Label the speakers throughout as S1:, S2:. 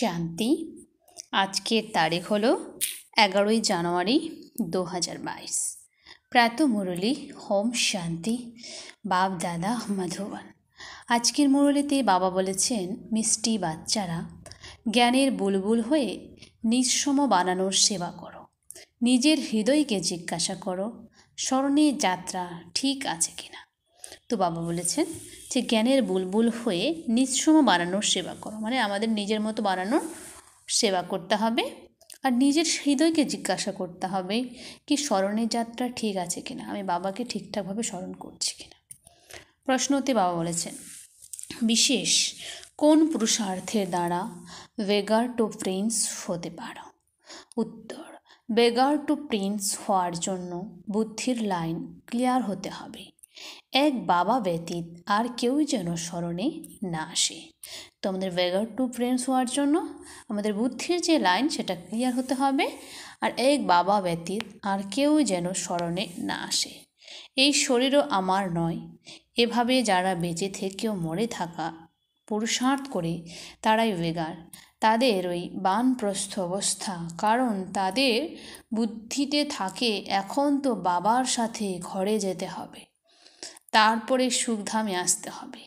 S1: শান্তি আজকের তারিখ হলো এগারোই জানুয়ারি দু হাজার বাইশ প্রাত মুরলী হোম শান্তি বাপ দাদা মধুবন আজকের মুরলীতে বাবা বলেছেন মিষ্টি বাচ্চারা জ্ঞানের বুলবুল হয়ে নিঃসম বানানোর সেবা করো নিজের হৃদয়কে জিজ্ঞাসা করো স্মরণে যাত্রা ঠিক আছে কিনা তো বাবা বলেছেন যে জ্ঞানের বুলবুল হয়ে নিঃসম বানানোর সেবা করো মানে আমাদের নিজের মতো বানানোর সেবা করতে হবে আর নিজের হৃদয়কে জিজ্ঞাসা করতে হবে কি স্মরণের যাত্রা ঠিক আছে কিনা আমি বাবাকে ঠিকঠাকভাবে স্মরণ করছি কিনা প্রশ্নতে বাবা বলেছেন বিশেষ কোন পুরুষার্থের দ্বারা বেগার টু প্রিন্স হতে পারো উত্তর বেগার টু প্রিন্স হওয়ার জন্য বুদ্ধির লাইন ক্লিয়ার হতে হবে এক বাবা ব্যতীত আর কেউ যেন স্মরণে না আসে তো আমাদের ভেগার টু ফ্রেন্ডস হওয়ার জন্য আমাদের বুদ্ধির যে লাইন সেটা ক্লিয়ার হতে হবে আর এক বাবা ব্যতীত আর কেউ যেন স্মরণে না আসে এই শরীরও আমার নয় এভাবে যারা বেঁচে থেকেও মরে থাকা পুরুষার্থ করে তারাই ওয়েগার তাদের ওই বানপ্রস্থ অবস্থা কারণ তাদের বুদ্ধিতে থাকে এখন তো বাবার সাথে ঘরে যেতে হবে তারপরে সুখধামে আসতে হবে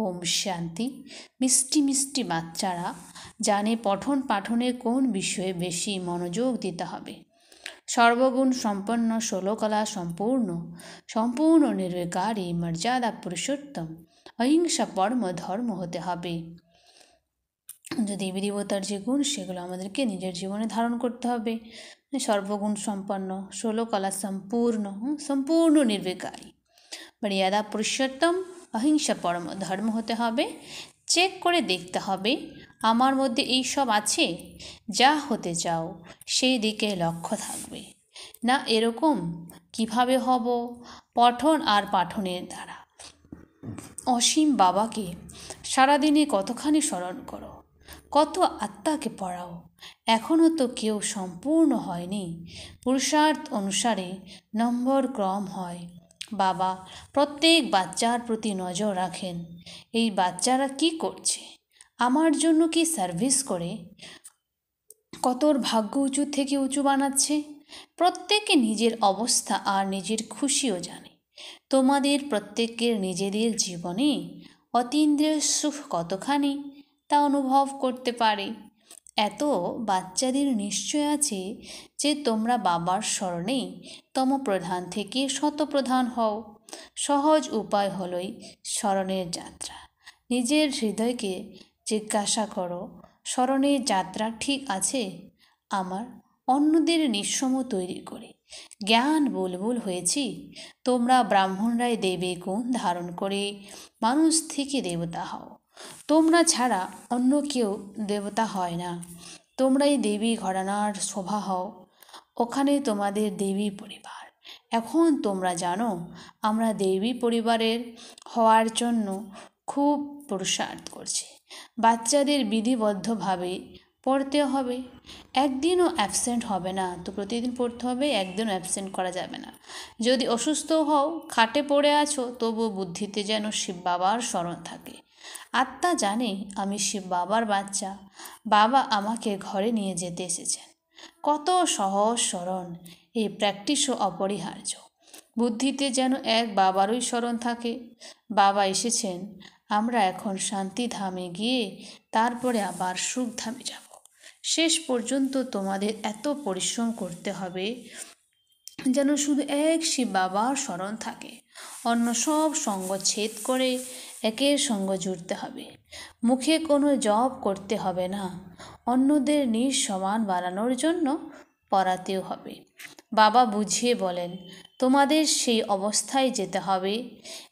S1: ওম শান্তি মিষ্টি মিষ্টি বাচ্চারা জানে পঠন পাঠনে কোন বিষয়ে বেশি মনোযোগ দিতে হবে সর্বগুণ সম্পন্ন ষোলকলা সম্পূর্ণ সম্পূর্ণ নির্বিকারী মর্যাদা পুরুষোত্তম অহিংসা পর্ম ধর্ম হতে হবে যদি বিধিবতার যে গুণ সেগুলো আমাদেরকে নিজের জীবনে ধারণ করতে হবে সর্বগুণ সম্পন্ন ষোলকলা সম্পূর্ণ সম্পূর্ণ নির্বিকারী মর্যাদা পুরুষোত্তম অহিংসা পরম ধর্ম হতে হবে চেক করে দেখতে হবে আমার মধ্যে এই সব আছে যা হতে চাও সেই দিকে লক্ষ্য থাকবে না এরকম কিভাবে হব পঠন আর পাঠনের দ্বারা অসীম বাবাকে সারাদিনে কতখানি স্মরণ করো কত আত্মাকে পড়াও এখনও তো কেউ সম্পূর্ণ হয়নি পুরুষার্থ অনুসারে নম্বর ক্রম হয় বাবা প্রত্যেক বাচ্চার প্রতি নজর রাখেন এই বাচ্চারা কি করছে আমার জন্য কি সার্ভিস করে কতর ভাগ্য উঁচু থেকে উঁচু বানাচ্ছে প্রত্যেকে নিজের অবস্থা আর নিজের খুশিও জানে তোমাদের প্রত্যেকের নিজেদের জীবনে অতীন্দ্রিয় সুখ কতখানি তা অনুভব করতে পারে এত বাচ্চাদের নিশ্চয় আছে যে তোমরা বাবার স্মরণেই প্রধান থেকে শতপ্রধান হও সহজ উপায় হলই স্মরণের যাত্রা নিজের হৃদয়কে জিজ্ঞাসা করো স্মরণের যাত্রা ঠিক আছে আমার অন্যদের নিঃসম তৈরি করে জ্ঞান বুলবুল হয়েছি তোমরা ব্রাহ্মণরাই দেবে গুণ ধারণ করে মানুষ থেকে দেবতা হও তোমরা ছাড়া অন্য কেউ দেবতা হয় না তোমরাই দেবী ঘরানার শোভা হও ওখানে তোমাদের দেবী পরিবার এখন তোমরা জানো আমরা দেবী পরিবারের হওয়ার জন্য খুব পুরুষার্থ করছি বাচ্চাদের বিধিবদ্ধভাবে পড়তে হবে একদিনও অ্যাবসেন্ট হবে না তো প্রতিদিন পড়তে হবে একদিনও অ্যাবসেন্ট করা যাবে না যদি অসুস্থ হও খাটে পড়ে আছো তবুও বুদ্ধিতে যেন শিব বাবার স্মরণ থাকে আত্মা জানে আমি সে বাবার বাচ্চা বাবা আমাকে ঘরে নিয়ে যেতে এসেছেন কত সহজ স্মরণ এই প্র্যাকটিসও অপরিহার্য বুদ্ধিতে যেন এক বাবারই স্মরণ থাকে বাবা এসেছেন আমরা এখন শান্তি ধামে গিয়ে তারপরে আবার সুখ ধামে যাব শেষ পর্যন্ত তোমাদের এত পরিশ্রম করতে হবে যেন শুধু এক শিব বাবার স্মরণ থাকে অন্য সব সঙ্গ ছেদ করে একের সঙ্গ জুড়তে হবে মুখে কোনো জব করতে হবে না অন্যদের নিজ সমান বানানোর জন্য পড়াতেও হবে বাবা বুঝিয়ে বলেন তোমাদের সেই অবস্থায় যেতে হবে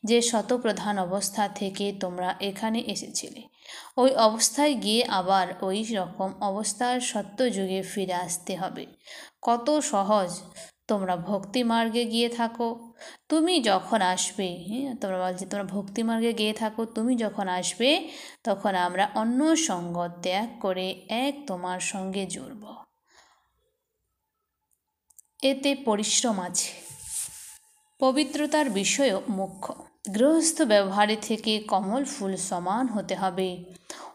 S1: যে শতপ্রধান অবস্থা থেকে তোমরা এখানে এসেছিলে ওই অবস্থায় গিয়ে আবার ওই রকম অবস্থার সত্যযুগে ফিরে আসতে হবে কত সহজ তোমরা ভক্তি মার্গে গিয়ে থাকো তুমি যখন আসবে হ্যাঁ তোমরা বলছি তোমরা ভক্তি মার্গে গিয়ে থাকো তুমি যখন আসবে তখন আমরা অন্য সঙ্গ ত্যাগ করে এক তোমার সঙ্গে জুড়ব এতে পরিশ্রম আছে পবিত্রতার বিষয়ও মুখ্য গৃহস্থ ব্যবহারে থেকে কমল ফুল সমান হতে হবে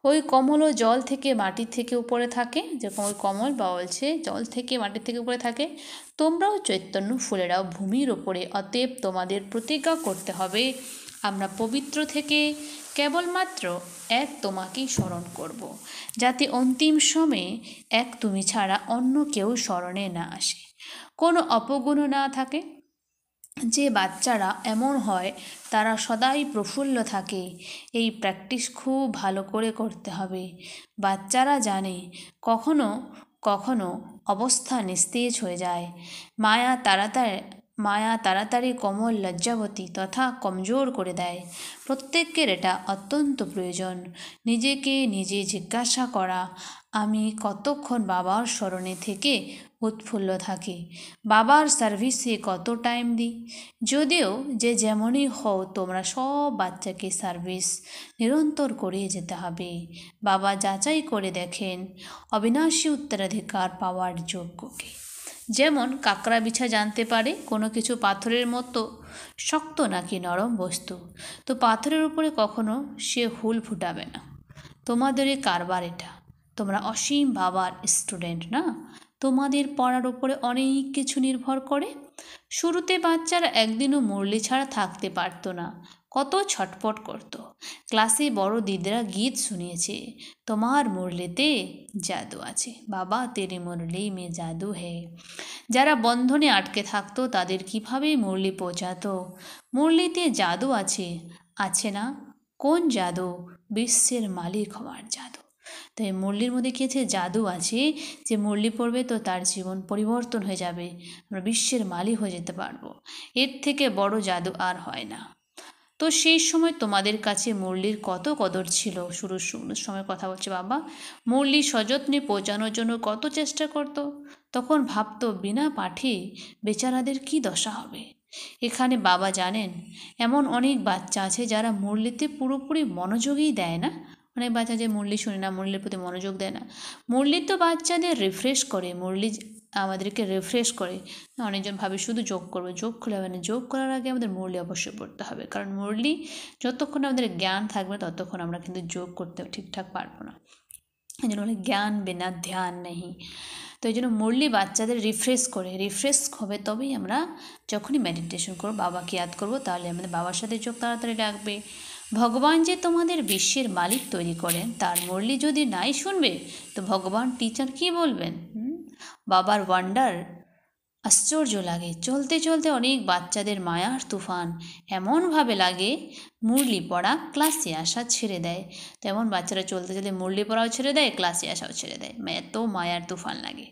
S1: ওই কমলও জল থেকে মাটির থেকে উপরে থাকে যেরকম ওই কমল বা অলছে জল থেকে মাটির থেকে উপরে থাকে তোমরাও চৈতন্য ফুলেরাও ভূমির ওপরে অতএব তোমাদের প্রতিজ্ঞা করতে হবে আমরা পবিত্র থেকে কেবলমাত্র এক তোমাকেই স্মরণ করব। যাতে অন্তিম সময়ে এক তুমি ছাড়া অন্য কেউ স্মরণে না আসে কোনো অপগুণ না থাকে যে বাচ্চারা এমন হয় তারা সদাই প্রফুল্ল থাকে এই প্র্যাকটিস খুব ভালো করে করতে হবে বাচ্চারা জানে কখনো কখনো অবস্থা নিস্তেজ হয়ে যায় মায়া তাড়াতাড়ি মায়া তাড়াতাড়ি কোমল লজ্জাবতী তথা কমজোর করে দেয় প্রত্যেকের এটা অত্যন্ত প্রয়োজন নিজেকে নিজে জিজ্ঞাসা করা আমি কতক্ষণ বাবার স্মরণে থেকে উৎফুল্ল থাকি বাবার সার্ভিসে কত টাইম দিই যদিও যে যেমনই হও তোমরা সব বাচ্চাকে সার্ভিস নিরন্তর করিয়ে যেতে হবে বাবা যাচাই করে দেখেন অবিনাশী উত্তরাধিকার পাওয়ার যোগ্যকে যেমন কাকরা বিছা জানতে পারে কোনো কিছু পাথরের মতো শক্ত নাকি নরম বস্তু তো পাথরের উপরে কখনো সে হুল ফুটাবে না তোমাদের কারবার এটা তোমরা অসীম বাবার স্টুডেন্ট না তোমাদের পড়ার ওপরে অনেক কিছু নির্ভর করে শুরুতে বাচ্চারা একদিনও মুরলি ছাড়া থাকতে পারত না কত ছটপট করত ক্লাসে বড় দিদরা গীত শুনিয়েছে তোমার মুরলিতে জাদু আছে বাবা তেরে মুরলি মে জাদু হে যারা বন্ধনে আটকে থাকতো তাদের কিভাবে মুরলি পৌঁছাতো মুরলিতে জাদু আছে আছে না কোন জাদু বিশ্বের মালিক হওয়ার জাদু তাই মুরলির মধ্যে কী আছে জাদু আছে যে মুরলি পড়বে তো তার জীবন পরিবর্তন হয়ে যাবে আমরা বিশ্বের মালি হয়ে যেতে পারবো এর থেকে বড় জাদু আর হয় না তো সেই সময় তোমাদের কাছে মুরলির কত কদর ছিল শুরুর শুরুর সময় কথা বলছে বাবা মুরলি সযত্নে পৌঁছানোর জন্য কত চেষ্টা করত তখন ভাবত বিনা পাঠে বেচারাদের কি দশা হবে এখানে বাবা জানেন এমন অনেক বাচ্চা আছে যারা মুরলিতে পুরোপুরি মনোযোগই দেয় না অনেক মানে বাচ্চা যে মুরলি শুনে না মুরলির প্রতি মনোযোগ দেয় না মুরলি তো বাচ্চাদের রিফ্রেশ করে মুরলি আমাদেরকে রিফ্রেশ করে অনেকজন ভাবে শুধু যোগ করবো যোগ খুলে হবে না যোগ করার আগে আমাদের মুরলি অবশ্যই পড়তে হবে কারণ মুরলি যতক্ষণ আমাদের জ্ঞান থাকবে ততক্ষণ আমরা কিন্তু যোগ করতে ঠিকঠাক পারবো না এই জন্য বলে জ্ঞান বিনা ধ্যান নেই তো এই জন্য মুরলি বাচ্চাদের রিফ্রেশ করে রিফ্রেশ হবে তবেই আমরা যখনই মেডিটেশন করবো বাবাকে ইয়াদ করবো তাহলে আমাদের বাবার সাথে যোগ তাড়াতাড়ি রাখবে ভগবান যে তোমাদের বিশ্বের মালিক তৈরি করেন তার মুরলি যদি নাই শুনবে তো ভগবান টিচার কি বলবেন বাবার ওয়ান্ডার আশ্চর্য লাগে চলতে চলতে অনেক বাচ্চাদের মায়ার তুফান এমনভাবে লাগে মুরলি পড়া ক্লাসে আসা ছেড়ে দেয় তেমন বাচ্চারা চলতে চলতে মুরলি পড়াও ছেড়ে দেয় ক্লাসে আসাও ছেড়ে দেয় মানে এত মায়ার তুফান লাগে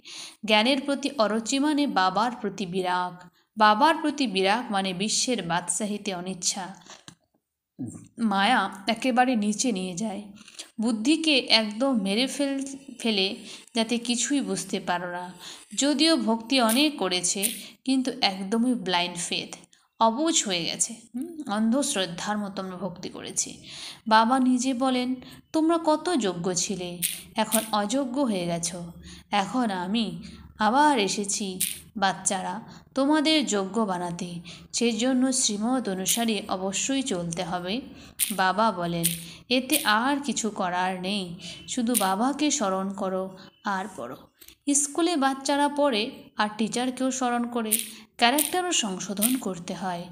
S1: জ্ঞানের প্রতি অরুচি মানে বাবার প্রতি বিরাগ বাবার প্রতি বিরাগ মানে বিশ্বের বাদশাহিতে অনিচ্ছা মায়া একেবারে নিচে নিয়ে যায় বুদ্ধিকে একদম মেরে ফেল ফেলে যাতে কিছুই বুঝতে পারো না যদিও ভক্তি অনেক করেছে কিন্তু একদমই ব্লাইন্ড ফেথ অবুজ হয়ে গেছে অন্ধ শ্রদ্ধার মতো আমরা ভক্তি করেছি বাবা নিজে বলেন তোমরা কত যোগ্য ছিলে এখন অযোগ্য হয়ে গেছো এখন আমি আবার এসেছি বাচ্চারা তোমাদের যোগ্য বানাতে সেজন্য শ্রীমত অনুসারে অবশ্যই চলতে হবে বাবা বলেন এতে আর কিছু করার নেই শুধু বাবাকে স্মরণ করো আর পড়ো স্কুলে বাচ্চারা পড়ে আর টিচারকেও স্মরণ করে ক্যারেক্টারও সংশোধন করতে হয়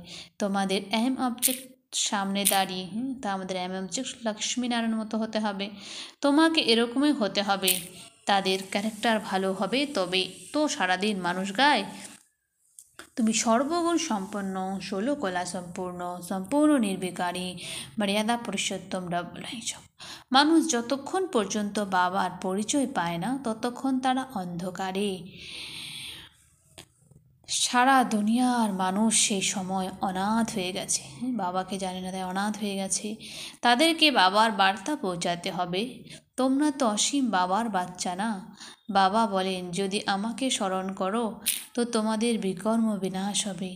S1: তোমাদের এম অবজেক্ট সামনে দাঁড়িয়ে তা আমাদের এম অবজেক্ট লক্ষ্মীনারায়ণ মতো হতে হবে তোমাকে এরকমই হতে হবে তাদের ক্যারেক্টার ভালো হবে তবে তো সারাদিন মানুষ গায় তুমি সর্বগুণ সম্পন্ন ষোলো কলা সম্পূর্ণ সম্পূর্ণ নির্বিকারী মর্যাদা পুরুষোত্তম ডবলাইজম মানুষ যতক্ষণ পর্যন্ত বাবার পরিচয় পায় না ততক্ষণ তারা অন্ধকারে সারা দুনিয়ার মানুষ সেই সময় অনাথ হয়ে গেছে বাবাকে জানে না তাই অনাথ হয়ে গেছে তাদেরকে বাবার বার্তা পৌঁছাতে হবে তোমরা তো অসীম বাবার বাচ্চা না বাবা বলেন যদি আমাকে স্মরণ করো তো তোমাদের বিকর্ম বিনাশ হবে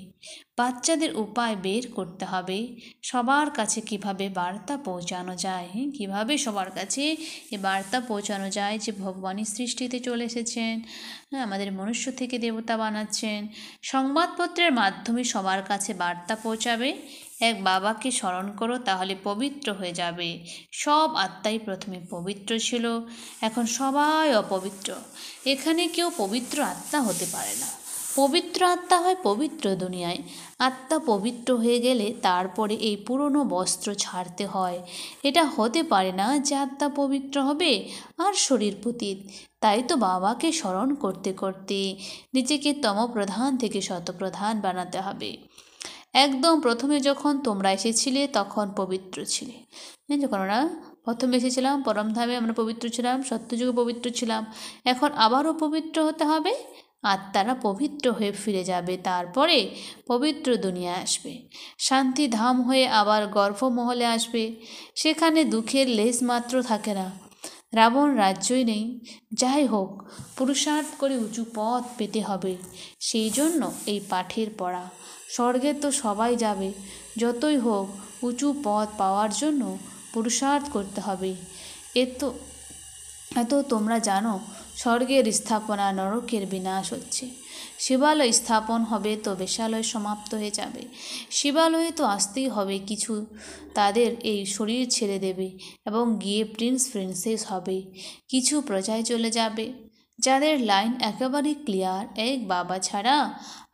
S1: বাচ্চাদের উপায় বের করতে হবে সবার কাছে কিভাবে বার্তা পৌঁছানো যায় হ্যাঁ, কিভাবে সবার কাছে এ বার্তা পৌঁছানো যায় যে ভগবানের সৃষ্টিতে চলে এসেছেন হ্যাঁ আমাদের মনুষ্য থেকে দেবতা বানাচ্ছেন সংবাদপত্রের মাধ্যমে সবার কাছে বার্তা পৌঁছাবে এক বাবাকে স্মরণ করো তাহলে পবিত্র হয়ে যাবে সব আত্মাই প্রথমে পবিত্র ছিল এখন সবাই অপবিত্র এখানে কেউ পবিত্র আত্মা হতে পারে না পবিত্র আত্মা হয় পবিত্র দুনিয়ায় আত্মা পবিত্র হয়ে গেলে তারপরে এই পুরনো বস্ত্র ছাড়তে হয় এটা হতে পারে না যে আত্মা পবিত্র হবে আর শরীর পুতিত তাই তো বাবাকে স্মরণ করতে করতে নিজেকে তমপ্রধান থেকে শতপ্রধান বানাতে হবে একদম প্রথমে যখন তোমরা এসেছিলে তখন পবিত্র ছিলে যখন ওরা প্রথমে এসেছিলাম পরমধামে আমরা পবিত্র ছিলাম সত্যযুগে পবিত্র ছিলাম এখন আবারও পবিত্র হতে হবে আত্মারা পবিত্র হয়ে ফিরে যাবে তারপরে পবিত্র দুনিয়া আসবে শান্তি ধাম হয়ে আবার গর্ভমহলে আসবে সেখানে দুঃখের লেজ মাত্র থাকে না রাবণ রাজ্যই নেই যাই হোক পুরুষার্থ করে উঁচু পথ পেতে হবে সেই জন্য এই পাঠের পড়া স্বর্গে তো সবাই যাবে যতই হোক উঁচু পদ পাওয়ার জন্য পুরুষার্থ করতে হবে এত এত তোমরা জানো স্বর্গের স্থাপনা নরকের বিনাশ হচ্ছে শিবালয় স্থাপন হবে তো বেশালয় সমাপ্ত হয়ে যাবে শিবালয়ে তো আসতেই হবে কিছু তাদের এই শরীর ছেড়ে দেবে এবং গিয়ে প্রিন্স প্রিন্সেস হবে কিছু প্রজায় চলে যাবে যাদের লাইন একেবারে ক্লিয়ার এক বাবা ছাড়া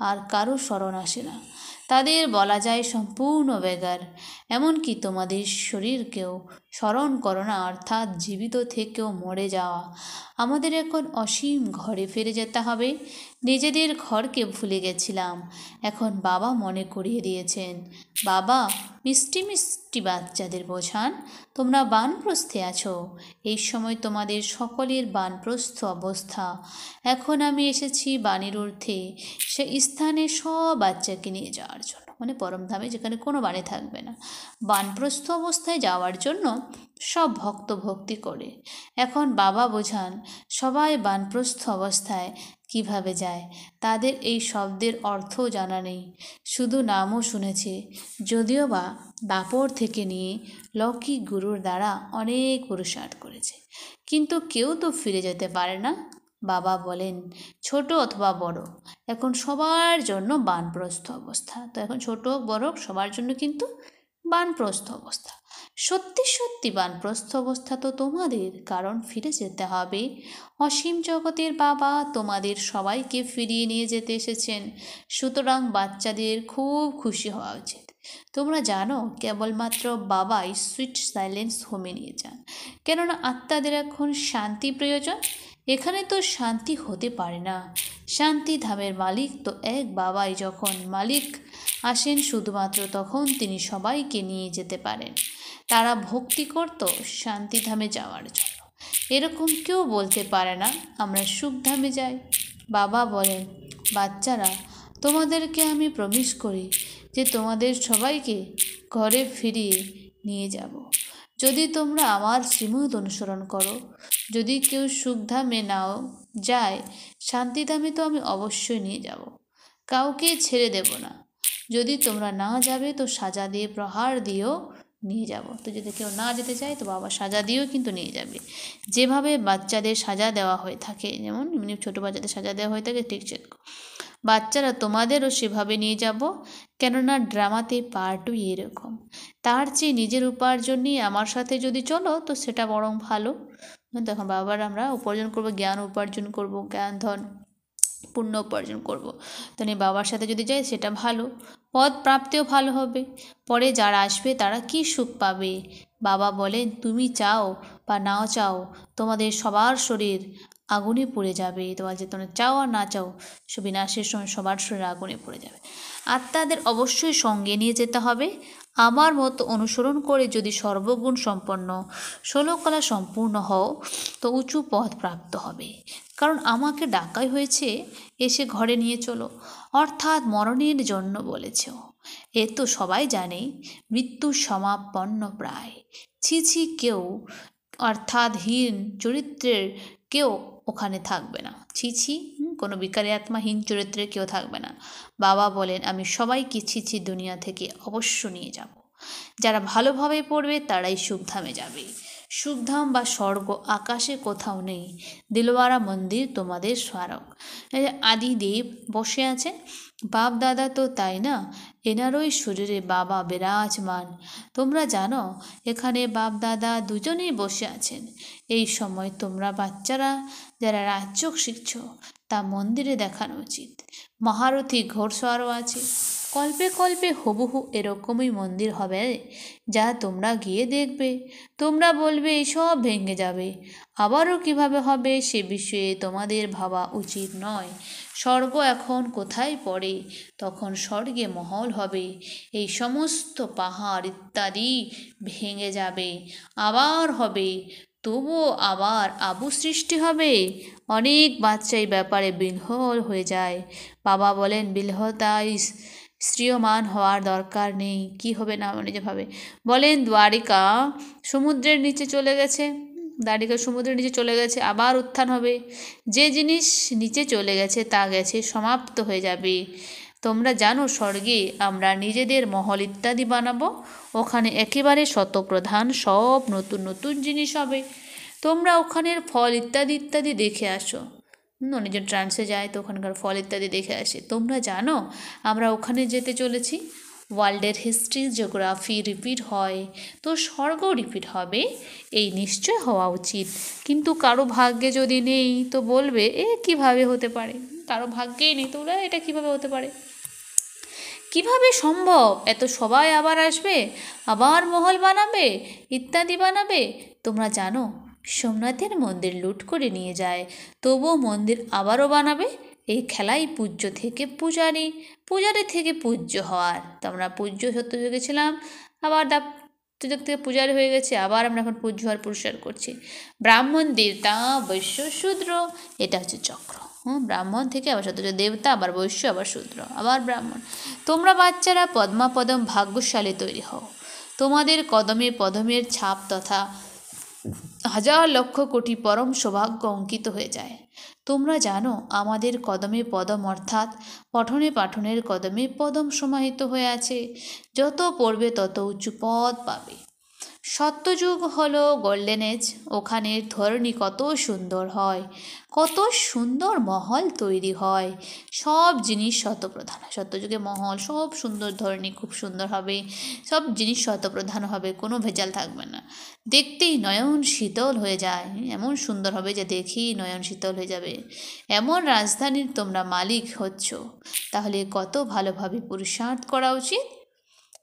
S1: আর কারো স্মরণ আসে না তাদের বলা যায় সম্পূর্ণ বেগার এমনকি তোমাদের শরীরকেও স্মরণ করো না অর্থাৎ জীবিত থেকেও মরে যাওয়া আমাদের এখন অসীম ঘরে ফিরে যেতে হবে নিজেদের ঘরকে ভুলে গেছিলাম এখন বাবা মনে করিয়ে দিয়েছেন বাবা মিষ্টি মিষ্টি বাচ্চাদের বোঝান তোমরা বানপ্রস্থে আছো এই সময় তোমাদের সকলের বানপ্রস্থ অবস্থা এখন আমি এসেছি বাণীর অর্থে সে স্থানে সব বাচ্চাকে নিয়ে যাওয়া যাওয়ার জন্য মানে পরমধামে যেখানে কোনো বাণী থাকবে না বানপ্রস্থ অবস্থায় যাওয়ার জন্য সব ভক্ত ভক্তি করে এখন বাবা বোঝান সবাই বানপ্রস্থ অবস্থায় কিভাবে যায় তাদের এই শব্দের অর্থও জানা নেই শুধু নামও শুনেছে যদিও বা বাপর থেকে নিয়ে লৌকিক গুরুর দ্বারা অনেক পুরুষার্থ করেছে কিন্তু কেউ তো ফিরে যেতে পারে না বাবা বলেন ছোট অথবা বড় এখন সবার জন্য বানপ্রস্থ অবস্থা তো এখন ছোট বড় সবার জন্য কিন্তু বানপ্রস্থ অবস্থা সত্যি সত্যি বানপ্রস্থ অবস্থা তো তোমাদের কারণ ফিরে যেতে হবে অসীম জগতের বাবা তোমাদের সবাইকে ফিরিয়ে নিয়ে যেতে এসেছেন সুতরাং বাচ্চাদের খুব খুশি হওয়া উচিত তোমরা জানো কেবলমাত্র বাবাই সুইট সাইলেন্স হোমে নিয়ে যান কেননা আত্মাদের এখন শান্তি প্রয়োজন এখানে তো শান্তি হতে পারে না শান্তি ধামের মালিক তো এক বাবাই যখন মালিক আসেন শুধুমাত্র তখন তিনি সবাইকে নিয়ে যেতে পারেন তারা ভক্তি করত শান্তিধামে যাওয়ার জন্য এরকম কেউ বলতে পারে না আমরা সুখধামে যাই বাবা বলেন বাচ্চারা তোমাদেরকে আমি প্রমিস করি যে তোমাদের সবাইকে ঘরে ফিরিয়ে নিয়ে যাব যদি তোমরা আমার শ্রীমত অনুসরণ করো যদি কেউ সুখধামে নাও যায় শান্তিধামে তো আমি অবশ্যই নিয়ে যাব কাউকে ছেড়ে দেব না যদি তোমরা না যাবে তো সাজা দিয়ে প্রহার দিয়েও নিয়ে যাব তো যদি কেউ না যেতে চায় তো বাবা সাজা দিয়েও কিন্তু নিয়ে যাবে যেভাবে বাচ্চাদের সাজা দেওয়া হয়ে থাকে যেমন এমনি ছোটো বাচ্চাদের সাজা দেওয়া হয়ে থাকে ঠিক সেরকম বাচ্চারা তোমাদেরও সেভাবে নিয়ে যাব কেননা ড্রামাতে পার্টই এরকম তার চেয়ে নিজের উপার্জন নিয়ে আমার সাথে যদি চলো তো সেটা বরং ভালো তখন বাবার আমরা উপার্জন করব জ্ঞান উপার্জন করব জ্ঞান ধন পূর্ণ উপার্জন করব। তাহলে বাবার সাথে যদি যাই সেটা ভালো পদ প্রাপ্তিও ভালো হবে পরে যারা আসবে তারা কি সুখ পাবে বাবা বলেন তুমি চাও বা নাও চাও তোমাদের সবার শরীর আগুনে পড়ে যাবে তোমার যে তোমরা চাও আর না চাও বিনাশের সময় সবার শরীর আগুনে পড়ে যাবে আত্মাদের অবশ্যই সঙ্গে নিয়ে যেতে হবে আমার মতো অনুসরণ করে যদি সর্বগুণ সম্পন্ন ষোলকলা সম্পূর্ণ হও তো উঁচু পথ প্রাপ্ত হবে কারণ আমাকে ডাকাই হয়েছে এসে ঘরে নিয়ে চলো অর্থাৎ মরণের জন্য বলেছ এ তো সবাই জানে মৃত্যু সমাপন্ন প্রায় ছি কেউ অর্থাৎ হীন চরিত্রের কেউ ওখানে থাকবে না ছিছি কোনো বিকারে আত্মাহীন চরিত্রে কেউ থাকবে না বাবা বলেন আমি সবাইকে ছিছি দুনিয়া থেকে অবশ্য নিয়ে যাব যারা ভালোভাবে পড়বে তারাই সুখধামে যাবে সুখধাম বা স্বর্গ আকাশে কোথাও নেই দিলওয়ারা মন্দির তোমাদের স্মারক আদি দেব বসে আছেন বাপ দাদা তো তাই না এনারই শরীরে বাবা বিরাজমান তোমরা জানো এখানে বাপ দাদা দুজনেই বসে আছেন এই সময় তোমরা বাচ্চারা যারা রাজযোগ শিখছ তা মন্দিরে দেখানো উচিত মহারথী ঘোড়সওয়ারও আছে কল্পে কল্পে হবুহু এরকমই মন্দির হবে যা তোমরা গিয়ে দেখবে তোমরা বলবে সব ভেঙে যাবে আবারও কিভাবে হবে সে বিষয়ে তোমাদের ভাবা উচিত নয় স্বর্গ এখন কোথায় পড়ে তখন স্বর্গে মহল হবে এই সমস্ত পাহাড় ইত্যাদি ভেঙে যাবে আবার হবে তবুও আবার আবু সৃষ্টি হবে অনেক বাচ্চা এই ব্যাপারে বিলহল হয়ে যায় বাবা বলেন বিলহতাই স্ত্রীয়মান হওয়ার দরকার নেই কি হবে না মানে যেভাবে বলেন দ্বারিকা সমুদ্রের নিচে চলে গেছে দ্বারিকা সমুদ্রের নিচে চলে গেছে আবার উত্থান হবে যে জিনিস নিচে চলে গেছে তা গেছে সমাপ্ত হয়ে যাবে তোমরা জানো স্বর্গে আমরা নিজেদের মহল ইত্যাদি বানাবো ওখানে একেবারে শতপ্রধান সব নতুন নতুন জিনিস হবে তোমরা ওখানের ফল ইত্যাদি ইত্যাদি দেখে আসো অনেকজন ট্রান্সে যায় তো ওখানকার ফল ইত্যাদি দেখে আসে তোমরা জানো আমরা ওখানে যেতে চলেছি ওয়ার্ল্ডের হিস্ট্রি জিওগ্রাফি রিপিট হয় তো স্বর্গ রিপিট হবে এই নিশ্চয় হওয়া উচিত কিন্তু কারো ভাগ্যে যদি নেই তো বলবে এ কিভাবে হতে পারে কারো ভাগ্যেই নেই তো এটা কিভাবে হতে পারে কিভাবে সম্ভব এত সবাই আবার আসবে আবার মহল বানাবে ইত্যাদি বানাবে তোমরা জানো সোমনাথের মন্দির লুট করে নিয়ে যায় তবুও মন্দির আবারও বানাবে এই খেলাই পূজ্য থেকে পূজারি পূজারি থেকে পূজ্য হওয়ার তো আমরা পূজ্য সত্য হয়ে গেছিলাম আবার দা সুযোগ থেকে পূজারি হয়ে গেছে আবার আমরা এখন পূজ্য হওয়ার পুরস্কার করছি ব্রাহ্মণ দেবতা বৈশ্য শূদ্র এটা হচ্ছে চক্র হুম ব্রাহ্মণ থেকে আবার সত্য দেবতা আবার বৈশ্য আবার শূদ্র আবার ব্রাহ্মণ তোমরা বাচ্চারা পদ্মাপদম ভাগ্যশালী তৈরি হও তোমাদের কদমে পদমের ছাপ তথা হাজার লক্ষ কোটি পরম সৌভাগ্য অঙ্কিত হয়ে যায় তোমরা জানো আমাদের কদমে পদম অর্থাৎ পঠনে পাঠনের কদমে পদম সমাহিত হয়ে আছে যত পড়বে তত উঁচু পদ পাবে সত্যযুগ হলো গোল্ডেন এজ ওখানের ধরণী কত সুন্দর হয় কত সুন্দর মহল তৈরি হয় সব জিনিস শতপ্রধান সত্যযুগে মহল সব সুন্দর ধরণী খুব সুন্দর হবে সব জিনিস শতপ্রধান হবে কোনো ভেজাল থাকবে না দেখতেই নয়ন শীতল হয়ে যায় এমন সুন্দর হবে যে দেখেই নয়ন শীতল হয়ে যাবে এমন রাজধানীর তোমরা মালিক হচ্ছ তাহলে কত ভালোভাবে পুরুষার্থ করা উচিত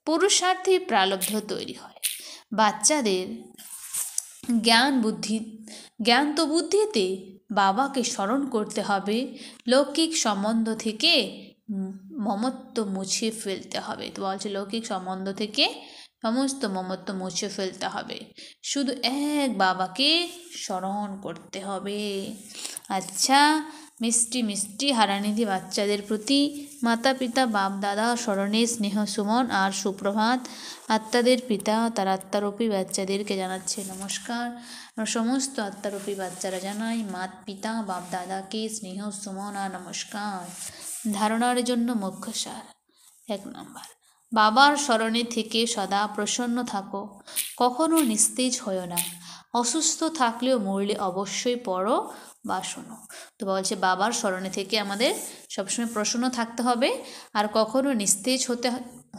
S1: পুরুষার্থে প্রালব্ধ তৈরি হয় বাচ্চাদের জ্ঞান বুদ্ধি জ্ঞান তো বুদ্ধিতে বাবাকে স্মরণ করতে হবে লৌকিক সম্বন্ধ থেকে মমত্ব মুছিয়ে ফেলতে হবে তো বলছে লৌকিক সম্বন্ধ থেকে সমস্ত মমত্ব মুছে ফেলতে হবে শুধু এক বাবাকে স্মরণ করতে হবে আচ্ছা মিষ্টি মিষ্টি হারানিধি বাচ্চাদের প্রতি মাতা পিতা বাপ দাদা স্মরণে স্নেহ সুমন আর সুপ্রভাত আত্মাদের পিতা তার আত্মারূপী বাচ্চাদেরকে জানাচ্ছে নমস্কার সমস্ত আত্মারূপী বাচ্চারা জানাই মাত পিতা বাপ দাদাকে স্নেহ সুমন আর নমস্কার ধারণার জন্য মুখ্য সার এক নম্বর বাবার স্মরণে থেকে সদা প্রসন্ন থাকো কখনো নিস্তেজ হও না অসুস্থ থাকলেও মরলে অবশ্যই পড়ো বা শোনো তো বলছে বাবার স্মরণে থেকে আমাদের সবসময় প্রসন্ন থাকতে হবে আর কখনো নিস্তেজ হতে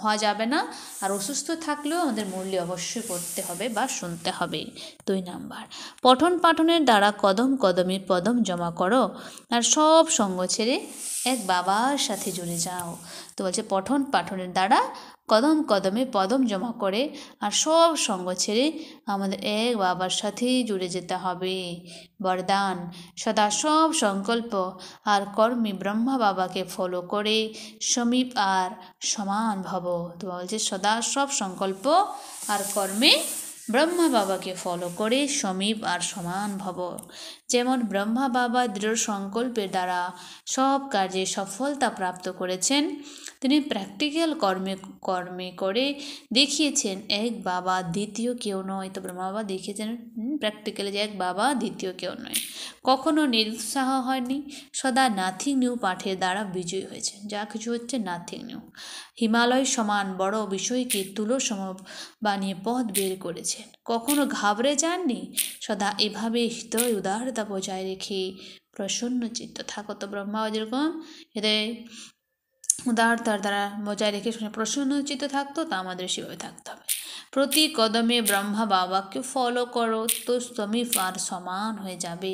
S1: হওয়া যাবে না আর অসুস্থ থাকলেও আমাদের মূল্য অবশ্যই পড়তে হবে বা শুনতে হবে দুই নাম্বার পঠন পাঠনের দ্বারা কদম কদমে পদম জমা করো আর সব সঙ্গ ছেড়ে এক বাবার সাথে জুড়ে যাও তো বলছে পঠন পাঠনের দ্বারা কদম কদমে পদম জমা করে আর সব সঙ্গ ছেড়ে আমাদের এক বাবার সাথেই জুড়ে যেতে হবে বরদান সদা সব সংকল্প আর কর্মী ব্রহ্মা বাবাকে ফলো করে সমীপ আর সমান ভব তো বলছে সদা সব সংকল্প আর কর্মে ব্রহ্মা বাবাকে ফলো করে সমীপ আর সমান ভব যেমন ব্রহ্মা বাবা দৃঢ় সংকল্পের দ্বারা সব কার্যে সফলতা প্রাপ্ত করেছেন তিনি প্র্যাকটিক্যাল কর্মে কর্মে করে দেখিয়েছেন এক বাবা দ্বিতীয় কেউ নয় তো মা বাবা দেখিয়েছেন প্র্যাকটিক্যালি যে এক বাবা দ্বিতীয় কেউ নয় কখনো নিরুৎসাহ হয়নি সদা নাথিং নিউ পাঠের দ্বারা বিজয়ী হয়েছে যা কিছু হচ্ছে নাথিং নিউ হিমালয় সমান বড় বিষয়কে তুলো সম বানিয়ে পথ বের করেছেন কখনো ঘাবড়ে যাননি সদা এভাবে হৃদয় উদারতা বজায় রেখে প্রসন্নচিত্ত থাকো তো ব্রহ্মা যেরকম হৃদয় উদারতার দ্বারা বজায় রেখে প্রসন্নচিত থাকতো তা আমাদের সেভাবে থাকতে হবে প্রতি কদমে ব্রহ্মা বাবাকে ফলো করো তো সমীপ আর সমান হয়ে যাবে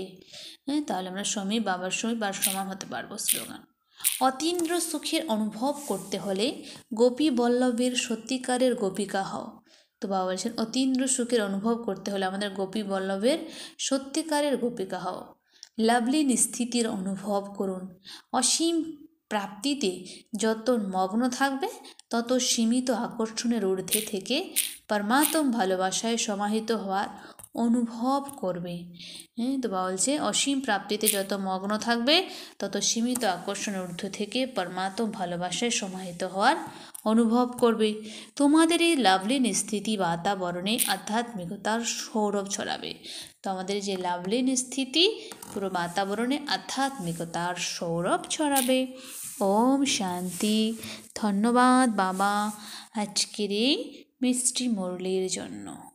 S1: হ্যাঁ তাহলে আমরা সমীপ বাবার সমীপ আর সমান হতে পারবো স্লোগান অতীন্দ্র সুখের অনুভব করতে হলে গোপী বল্লভের সত্যিকারের গোপিকা হও তো বাবা বলছেন অতীন্দ্র সুখের অনুভব করতে হলে আমাদের গোপী বল্লভের সত্যিকারের গোপিকা হও লাভলি নিস্থিতির অনুভব করুন অসীম প্রাপ্তিতে যত মগ্ন থাকবে তত সীমিত আকর্ষণের ঊর্ধ্বে থেকে পরমাত্ম ভালোবাসায় সমাহিত হওয়ার অনুভব করবে হ্যাঁ তো বলছে অসীম প্রাপ্তিতে যত মগ্ন থাকবে তত সীমিত আকর্ষণের ঊর্ধ্ব থেকে পরমাত্ম ভালোবাসায় সমাহিত হওয়ার অনুভব করবে তোমাদের এই লাভলিন স্থিতি বাতাবরণে আধ্যাত্মিকতার সৌরভ ছড়াবে তোমাদের যে লাভলিন স্থিতি পুরো বাতাবরণে আধ্যাত্মিকতার সৌরভ ছড়াবে ওম শান্তি ধন্যবাদ বাবা আজকের এই মিষ্টি মুরলির জন্য